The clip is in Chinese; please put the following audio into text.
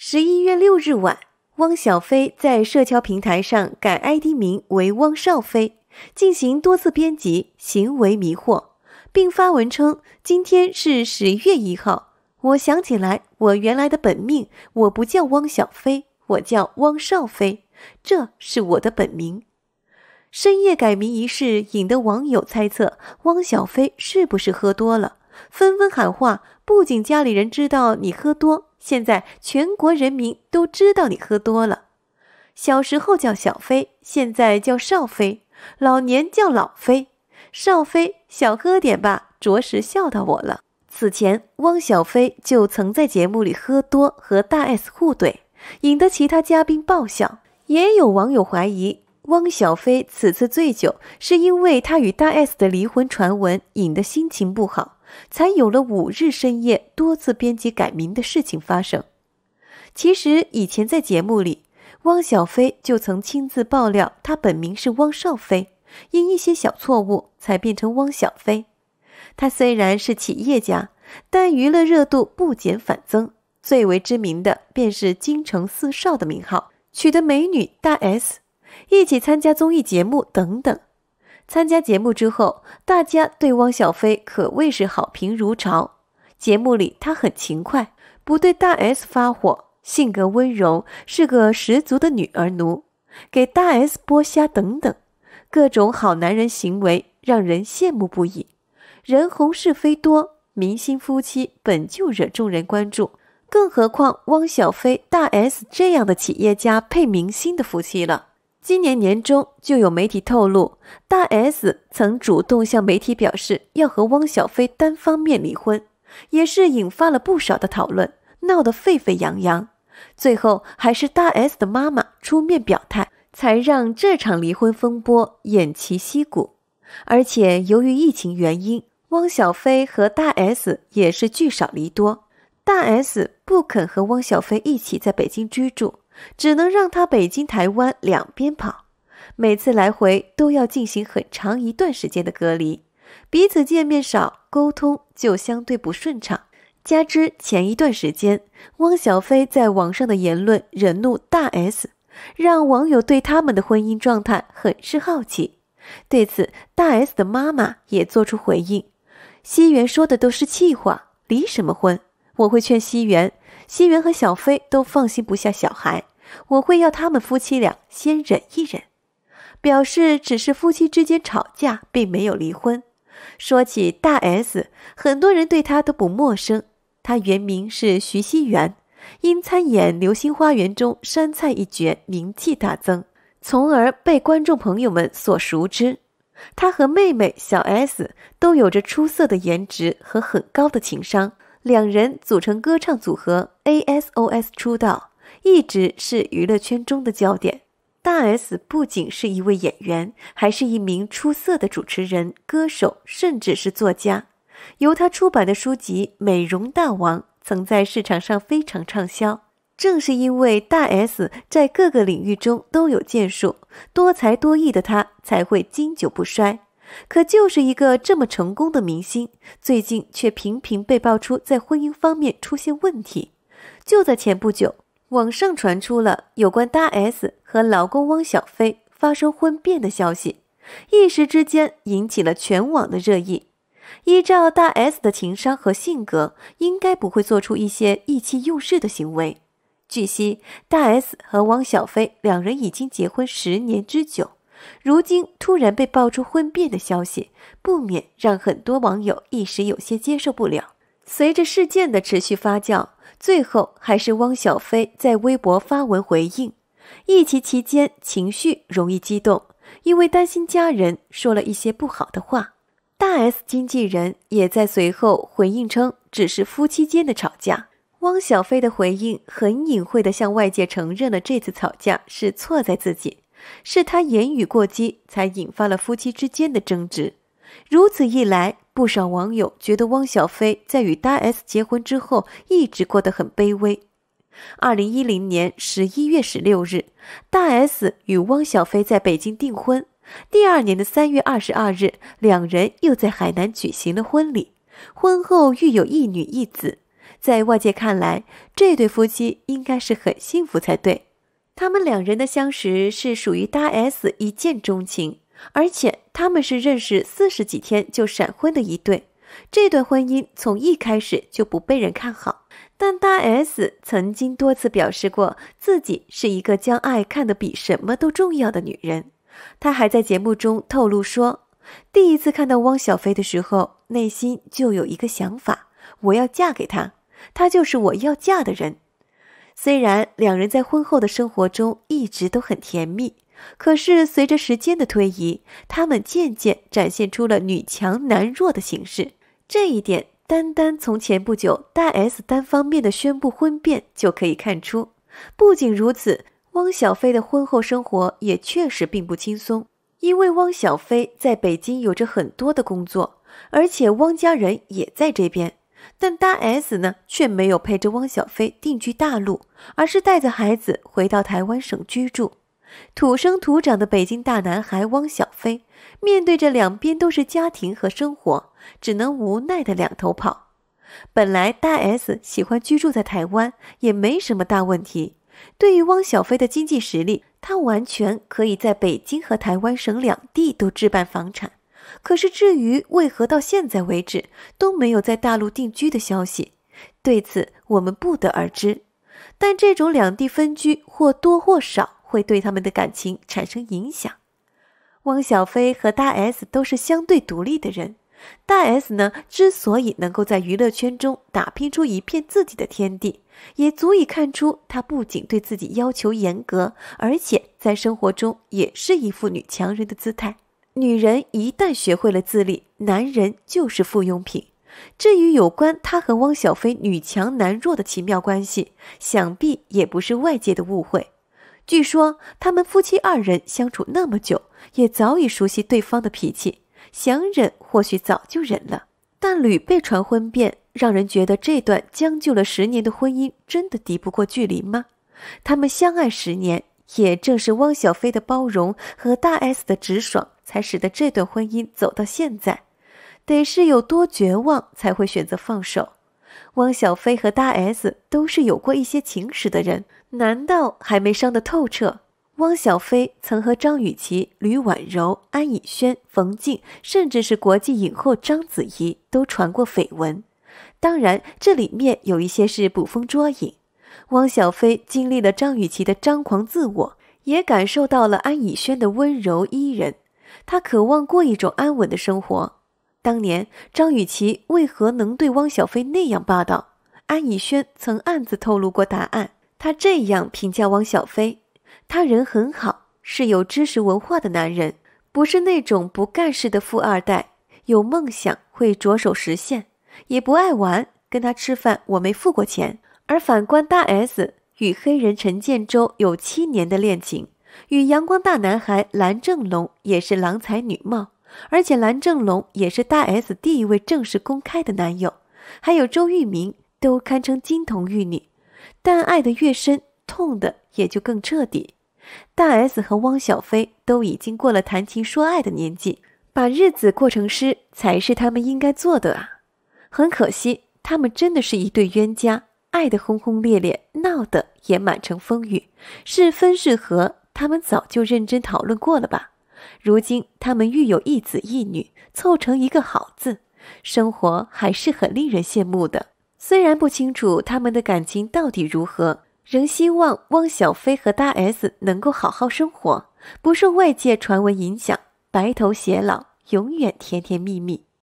十一月六日晚，汪小菲在社交平台上改 ID 名为“汪少菲”，进行多次编辑，行为迷惑，并发文称：“今天是十月一号，我想起来，我原来的本命，我不叫汪小菲，我叫汪少菲，这是我的本名。”深夜改名一事引得网友猜测：汪小菲是不是喝多了？纷纷喊话：“不仅家里人知道你喝多。”现在全国人民都知道你喝多了。小时候叫小飞，现在叫少飞，老年叫老飞。少飞，小喝点吧，着实笑到我了。此前，汪小菲就曾在节目里喝多和大 S 互怼，引得其他嘉宾爆笑。也有网友怀疑，汪小菲此次醉酒是因为他与大 S 的离婚传闻引得心情不好。才有了五日深夜多次编辑改名的事情发生。其实以前在节目里，汪小菲就曾亲自爆料，他本名是汪少菲，因一些小错误才变成汪小菲。他虽然是企业家，但娱乐热度不减反增，最为知名的便是“京城四少”的名号，娶得美女大 S，一起参加综艺节目等等。参加节目之后，大家对汪小菲可谓是好评如潮。节目里她很勤快，不对大 S 发火，性格温柔，是个十足的女儿奴，给大 S 剥虾等等，各种好男人行为让人羡慕不已。人红是非多，明星夫妻本就惹众人关注，更何况汪小菲、大 S 这样的企业家配明星的夫妻了。今年年中，就有媒体透露，大 S 曾主动向媒体表示要和汪小菲单方面离婚，也是引发了不少的讨论，闹得沸沸扬扬。最后还是大 S 的妈妈出面表态，才让这场离婚风波偃旗息鼓。而且由于疫情原因，汪小菲和大 S 也是聚少离多，大 S 不肯和汪小菲一起在北京居住。只能让他北京、台湾两边跑，每次来回都要进行很长一段时间的隔离，彼此见面少，沟通就相对不顺畅。加之前一段时间，汪小菲在网上的言论惹怒大 S，让网友对他们的婚姻状态很是好奇。对此，大 S 的妈妈也做出回应：“西元说的都是气话，离什么婚？我会劝西元，西元和小飞都放心不下小孩。”我会要他们夫妻俩先忍一忍，表示只是夫妻之间吵架，并没有离婚。说起大 S，很多人对她都不陌生。她原名是徐熙媛，因参演《流星花园》中杉菜一角名气大增，从而被观众朋友们所熟知。她和妹妹小 S 都有着出色的颜值和很高的情商，两人组成歌唱组合 ASOS 出道。一直是娱乐圈中的焦点。大 S 不仅是一位演员，还是一名出色的主持人、歌手，甚至是作家。由她出版的书籍《美容大王》曾在市场上非常畅销。正是因为大 S 在各个领域中都有建树，多才多艺的她才会经久不衰。可就是一个这么成功的明星，最近却频频被爆出在婚姻方面出现问题。就在前不久。网上传出了有关大 S 和老公汪小菲发生婚变的消息，一时之间引起了全网的热议。依照大 S 的情商和性格，应该不会做出一些意气用事的行为。据悉，大 S 和汪小菲两人已经结婚十年之久，如今突然被爆出婚变的消息，不免让很多网友一时有些接受不了。随着事件的持续发酵。最后，还是汪小菲在微博发文回应，疫情期间情绪容易激动，因为担心家人，说了一些不好的话。大 S 经纪人也在随后回应称，只是夫妻间的吵架。汪小菲的回应很隐晦地向外界承认了这次吵架是错在自己，是他言语过激才引发了夫妻之间的争执。如此一来，不少网友觉得汪小菲在与大 S 结婚之后一直过得很卑微。二零一零年十一月十六日，大 S 与汪小菲在北京订婚，第二年的三月二十二日，两人又在海南举行了婚礼。婚后育有一女一子，在外界看来，这对夫妻应该是很幸福才对。他们两人的相识是属于大 S 一见钟情。而且他们是认识四十几天就闪婚的一对，这段婚姻从一开始就不被人看好。但大 S 曾经多次表示过，自己是一个将爱看得比什么都重要的女人。她还在节目中透露说，第一次看到汪小菲的时候，内心就有一个想法：我要嫁给他，他就是我要嫁的人。虽然两人在婚后的生活中一直都很甜蜜。可是，随着时间的推移，他们渐渐展现出了女强男弱的形式。这一点，单单从前不久大 S 单方面的宣布婚变就可以看出。不仅如此，汪小菲的婚后生活也确实并不轻松，因为汪小菲在北京有着很多的工作，而且汪家人也在这边，但大 S 呢，却没有陪着汪小菲定居大陆，而是带着孩子回到台湾省居住。土生土长的北京大男孩汪小菲，面对着两边都是家庭和生活，只能无奈的两头跑。本来大 S 喜欢居住在台湾，也没什么大问题。对于汪小菲的经济实力，他完全可以在北京和台湾省两地都置办房产。可是，至于为何到现在为止都没有在大陆定居的消息，对此我们不得而知。但这种两地分居，或多或少。会对他们的感情产生影响。汪小菲和大 S 都是相对独立的人。大 S 呢，之所以能够在娱乐圈中打拼出一片自己的天地，也足以看出她不仅对自己要求严格，而且在生活中也是一副女强人的姿态。女人一旦学会了自立，男人就是附庸品。至于有关她和汪小菲女强男弱的奇妙关系，想必也不是外界的误会。据说他们夫妻二人相处那么久，也早已熟悉对方的脾气，想忍或许早就忍了。但屡被传婚变，让人觉得这段将就了十年的婚姻，真的敌不过距离吗？他们相爱十年，也正是汪小菲的包容和大 S 的直爽，才使得这段婚姻走到现在。得是有多绝望，才会选择放手？汪小菲和大 S 都是有过一些情史的人，难道还没伤得透彻？汪小菲曾和张雨绮、吕婉柔、安以轩、冯静，甚至是国际影后章子怡都传过绯闻。当然，这里面有一些是捕风捉影。汪小菲经历了张雨绮的张狂自我，也感受到了安以轩的温柔依人。他渴望过一种安稳的生活。当年张雨绮为何能对汪小菲那样霸道？安以轩曾暗自透露过答案。他这样评价汪小菲：他人很好，是有知识文化的男人，不是那种不干事的富二代，有梦想会着手实现，也不爱玩。跟他吃饭我没付过钱。而反观大 S 与黑人陈建州有七年的恋情，与阳光大男孩蓝正龙也是郎才女貌。而且，蓝正龙也是大 S 第一位正式公开的男友，还有周渝民都堪称金童玉女。但爱的越深，痛的也就更彻底。大 S 和汪小菲都已经过了谈情说爱的年纪，把日子过成诗才是他们应该做的啊！很可惜，他们真的是一对冤家，爱的轰轰烈烈，闹的也满城风雨。是分是合，他们早就认真讨论过了吧？如今他们育有一子一女，凑成一个好字，生活还是很令人羡慕的。虽然不清楚他们的感情到底如何，仍希望汪小菲和大 S 能够好好生活，不受外界传闻影响，白头偕老，永远甜甜蜜蜜。